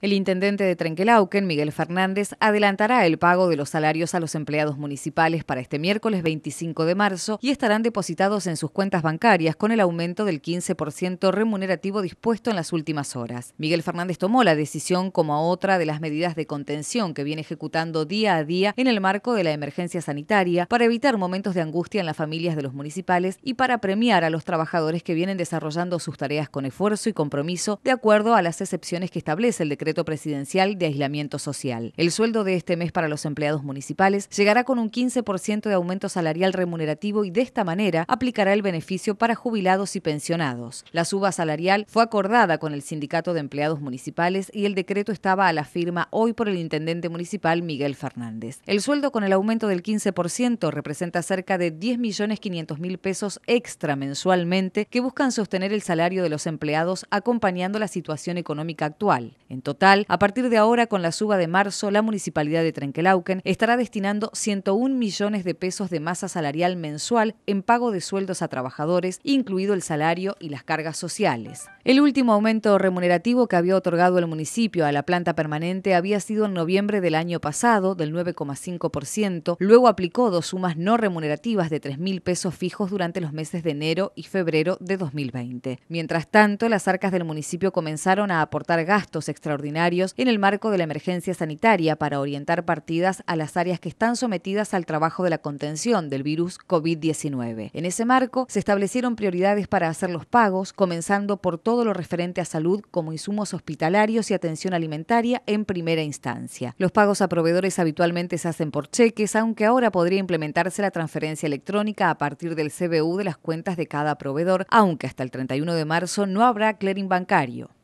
El intendente de Trenquelauquen, Miguel Fernández, adelantará el pago de los salarios a los empleados municipales para este miércoles 25 de marzo y estarán depositados en sus cuentas bancarias con el aumento del 15% remunerativo dispuesto en las últimas horas. Miguel Fernández tomó la decisión como otra de las medidas de contención que viene ejecutando día a día en el marco de la emergencia sanitaria para evitar momentos de angustia en las familias de los municipales y para premiar a los trabajadores que vienen desarrollando sus tareas con esfuerzo y compromiso de acuerdo a las excepciones que establece el decreto presidencial de aislamiento social. El sueldo de este mes para los empleados municipales llegará con un 15% de aumento salarial remunerativo y de esta manera aplicará el beneficio para jubilados y pensionados. La suba salarial fue acordada con el Sindicato de Empleados Municipales y el decreto estaba a la firma hoy por el intendente municipal Miguel Fernández. El sueldo con el aumento del 15% representa cerca de 10.500.000 pesos extra mensualmente que buscan sostener el salario de los empleados acompañando la situación económica actual. En total, a partir de ahora, con la suba de marzo, la municipalidad de Trenquelauquen estará destinando 101 millones de pesos de masa salarial mensual en pago de sueldos a trabajadores, incluido el salario y las cargas sociales. El último aumento remunerativo que había otorgado el municipio a la planta permanente había sido en noviembre del año pasado, del 9,5%, luego aplicó dos sumas no remunerativas de mil pesos fijos durante los meses de enero y febrero de 2020. Mientras tanto, las arcas del municipio comenzaron a aportar gastos extraordinarios en el marco de la emergencia sanitaria para orientar partidas a las áreas que están sometidas al trabajo de la contención del virus COVID-19. En ese marco, se establecieron prioridades para hacer los pagos, comenzando por todo lo referente a salud como insumos hospitalarios y atención alimentaria en primera instancia. Los pagos a proveedores habitualmente se hacen por cheques, aunque ahora podría implementarse la transferencia electrónica a partir del CBU de las cuentas de cada proveedor, aunque hasta el 31 de marzo no habrá clearing bancario.